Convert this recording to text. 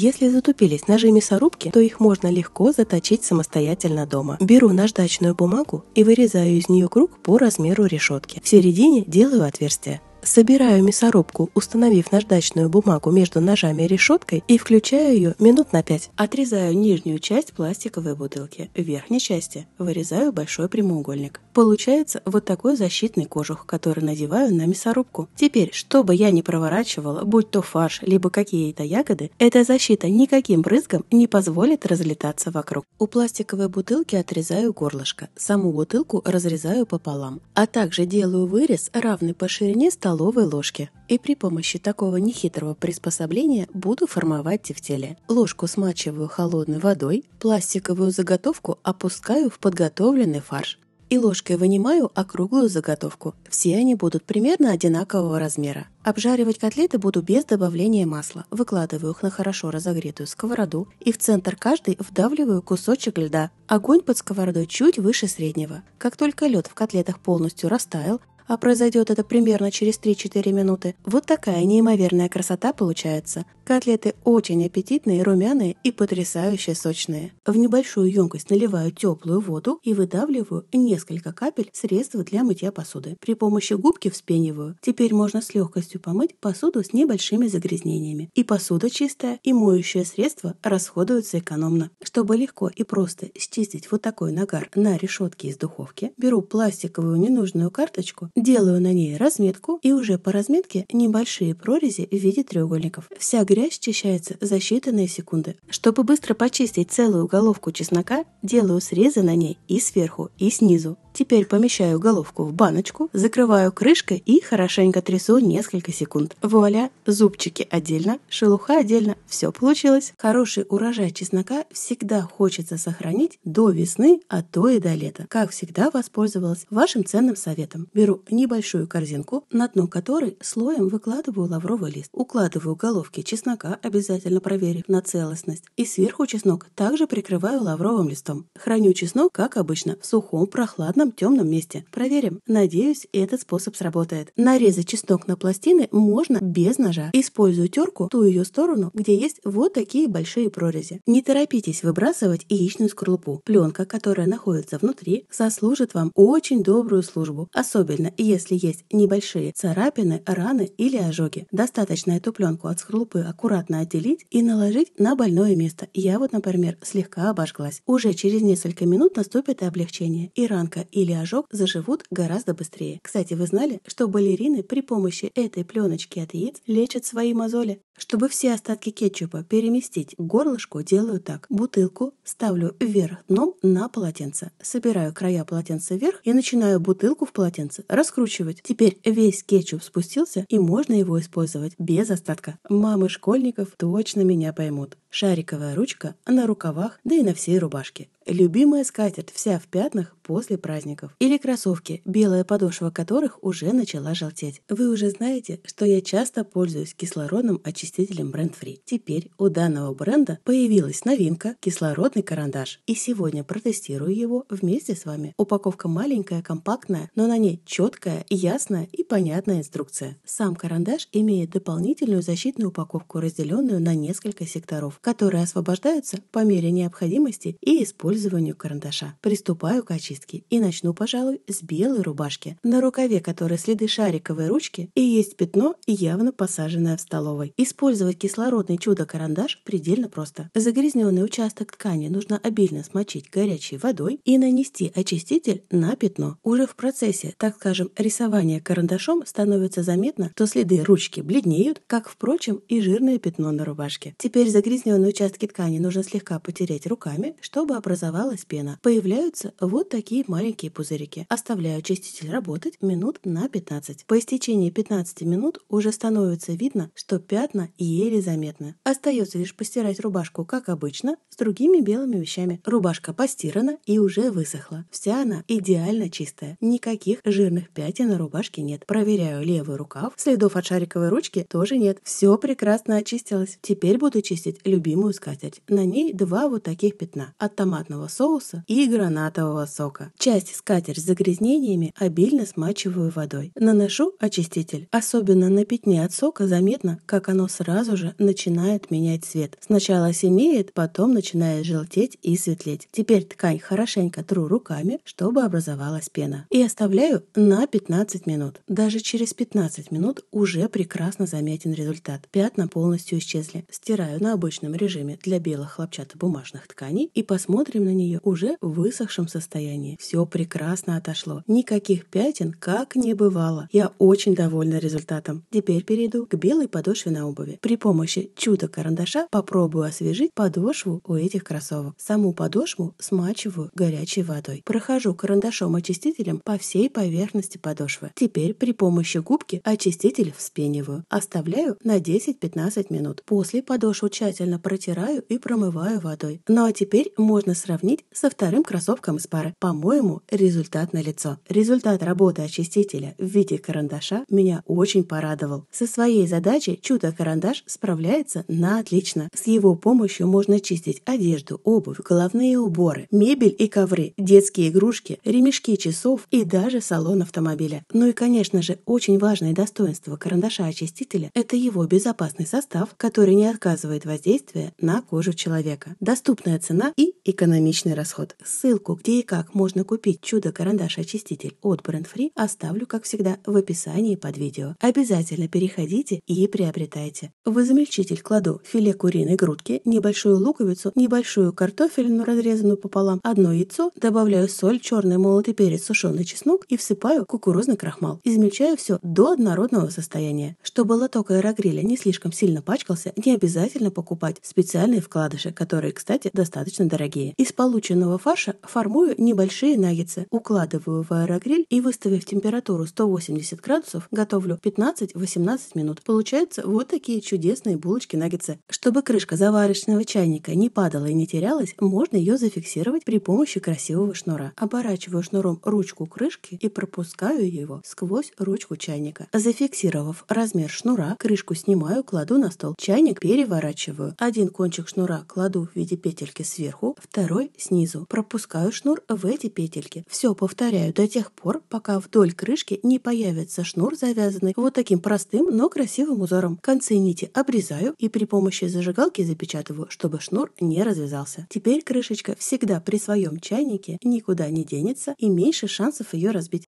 Если затупились ножи мясорубки, то их можно легко заточить самостоятельно дома. Беру наждачную бумагу и вырезаю из нее круг по размеру решетки. В середине делаю отверстие. Собираю мясорубку, установив наждачную бумагу между ножами и решеткой и включаю ее минут на 5. Отрезаю нижнюю часть пластиковой бутылки. В верхней части вырезаю большой прямоугольник. Получается вот такой защитный кожух, который надеваю на мясорубку. Теперь, что бы я ни проворачивала, будь то фарш, либо какие-то ягоды, эта защита никаким брызгом не позволит разлетаться вокруг. У пластиковой бутылки отрезаю горлышко, саму бутылку разрезаю пополам, а также делаю вырез, равный по ширине столовой ложки. И при помощи такого нехитрого приспособления буду формовать тефтели. Ложку смачиваю холодной водой, пластиковую заготовку опускаю в подготовленный фарш и ложкой вынимаю округлую заготовку. Все они будут примерно одинакового размера. Обжаривать котлеты буду без добавления масла. Выкладываю их на хорошо разогретую сковороду и в центр каждой вдавливаю кусочек льда. Огонь под сковородой чуть выше среднего. Как только лед в котлетах полностью растаял, а произойдет это примерно через 3-4 минуты. Вот такая неимоверная красота получается. Котлеты очень аппетитные, румяные и потрясающе сочные. В небольшую емкость наливаю теплую воду и выдавливаю несколько капель средства для мытья посуды. При помощи губки вспениваю. Теперь можно с легкостью помыть посуду с небольшими загрязнениями. И посуда чистая, и моющее средство расходуется экономно. Чтобы легко и просто счистить вот такой нагар на решетке из духовки, беру пластиковую ненужную карточку, делаю на ней разметку и уже по разметке небольшие прорези в виде треугольников. Вся грязь пузыря счищается за считанные секунды. Чтобы быстро почистить целую головку чеснока, делаю срезы на ней и сверху, и снизу. Теперь помещаю головку в баночку, закрываю крышкой и хорошенько трясу несколько секунд. Вуаля, зубчики отдельно, шелуха отдельно, все получилось. Хороший урожай чеснока всегда хочется сохранить до весны, а то и до лета. Как всегда, воспользовалась вашим ценным советом. Беру небольшую корзинку, на дно которой слоем выкладываю лавровый лист. Укладываю головки чеснока, обязательно проверив на целостность. И сверху чеснок также прикрываю лавровым листом. Храню чеснок, как обычно, в сухом прохладном самом темном месте. Проверим. Надеюсь, этот способ сработает. Нарезать чеснок на пластины можно без ножа. Использую терку, ту ее сторону, где есть вот такие большие прорези. Не торопитесь выбрасывать яичную скорлупу. Пленка, которая находится внутри, сослужит вам очень добрую службу, особенно если есть небольшие царапины, раны или ожоги. Достаточно эту пленку от скорлупы аккуратно отделить и наложить на больное место. Я вот, например, слегка обожглась. Уже через несколько минут наступит облегчение, и ранка, или ожог заживут гораздо быстрее. Кстати, вы знали, что балерины при помощи этой пленочки от яиц лечат свои мозоли? Чтобы все остатки кетчупа переместить к горлышку, делаю так. Бутылку ставлю вверх дном на полотенце. Собираю края полотенца вверх и начинаю бутылку в полотенце раскручивать. Теперь весь кетчуп спустился и можно его использовать без остатка. Мамы школьников точно меня поймут. Шариковая ручка на рукавах, да и на всей рубашке. Любимая скатерть вся в пятнах после праздников. Или кроссовки, белая подошва которых уже начала желтеть. Вы уже знаете, что я часто пользуюсь кислородным очистителем очистителем Brand Free. Теперь у данного бренда появилась новинка – кислородный карандаш. И сегодня протестирую его вместе с вами. Упаковка маленькая, компактная, но на ней четкая, ясная и понятная инструкция. Сам карандаш имеет дополнительную защитную упаковку, разделенную на несколько секторов, которые освобождаются по мере необходимости и использованию карандаша. Приступаю к очистке и начну, пожалуй, с белой рубашки, на рукаве которой следы шариковой ручки и есть пятно, явно посаженное в столовой. Использую Использовать кислородный чудо-карандаш предельно просто. Загрязненный участок ткани нужно обильно смочить горячей водой и нанести очиститель на пятно. Уже в процессе, так скажем, рисования карандашом становится заметно, что следы ручки бледнеют, как, впрочем, и жирное пятно на рубашке. Теперь загрязненные участки ткани нужно слегка потереть руками, чтобы образовалась пена. Появляются вот такие маленькие пузырики. Оставляю очиститель работать минут на 15. По истечении 15 минут уже становится видно, что пятна и еле заметно. Остается лишь постирать рубашку, как обычно, с другими белыми вещами. Рубашка постирана и уже высохла. Вся она идеально чистая. Никаких жирных пятен на рубашке нет. Проверяю левый рукав. Следов от шариковой ручки тоже нет. Все прекрасно очистилось. Теперь буду чистить любимую скатерть. На ней два вот таких пятна. От томатного соуса и гранатового сока. Часть скатерть с загрязнениями обильно смачиваю водой. Наношу очиститель. Особенно на пятне от сока заметно, как оно сразу же начинает менять цвет. Сначала синеет, потом начинает желтеть и светлеть. Теперь ткань хорошенько тру руками, чтобы образовалась пена. И оставляю на 15 минут. Даже через 15 минут уже прекрасно заметен результат. Пятна полностью исчезли. Стираю на обычном режиме для белых хлопчатобумажных тканей и посмотрим на нее уже в высохшем состоянии. Все прекрасно отошло. Никаких пятен как не бывало. Я очень довольна результатом. Теперь перейду к белой подошве на обувь обуви. При помощи чудо-карандаша попробую освежить подошву у этих кроссовок. Саму подошву смачиваю горячей водой. Прохожу карандашом-очистителем по всей поверхности подошвы. Теперь при помощи губки очиститель вспениваю. Оставляю на 10-15 минут. После подошву тщательно протираю и промываю водой. Ну а теперь можно сравнить со вторым кроссовком из пары. По-моему, результат налицо. Результат работы очистителя в виде карандаша меня очень порадовал. Со своей задачей чудо-карандаш Карандаш справляется на отлично. С его помощью можно чистить одежду, обувь, головные уборы, мебель и ковры, детские игрушки, ремешки часов и даже салон автомобиля. Ну и, конечно же, очень важное достоинство карандаша-очистителя – это его безопасный состав, который не оказывает воздействия на кожу человека. Доступная цена и экономичный расход. Ссылку, где и как можно купить чудо-карандаш-очиститель от Brand Free, оставлю, как всегда, в описании под видео. Обязательно переходите и приобретайте салате. В измельчитель кладу филе куриной грудки, небольшую луковицу, небольшую картофельную, разрезанную пополам, одно яйцо, добавляю соль, черный молотый перец, сушеный чеснок и всыпаю кукурузный крахмал. Измельчаю все до однородного состояния. Чтобы лоток аэрогриля не слишком сильно пачкался, не обязательно покупать специальные вкладыши, которые, кстати, достаточно дорогие. Из полученного фарша формую небольшие наггетсы, укладываю в аэрогриль и, выставив температуру 180 градусов, готовлю 15-18 минут. Получается вот такие такие чудесные булочки-наггетсы. Чтобы крышка заварочного чайника не падала и не терялась, можно ее зафиксировать при помощи красивого шнура. Оборачиваю шнуром ручку крышки и пропускаю его сквозь ручку чайника. Зафиксировав размер шнура, крышку снимаю, кладу на стол. Чайник переворачиваю. Один кончик шнура кладу в виде петельки сверху, второй снизу. Пропускаю шнур в эти петельки. Все повторяю до тех пор, пока вдоль крышки не появится шнур, завязанный вот таким простым, но красивым узором. Концы нити обрезаю и при помощи зажигалки запечатываю, чтобы шнур не развязался. Теперь крышечка всегда при своем чайнике никуда не денется и меньше шансов ее разбить.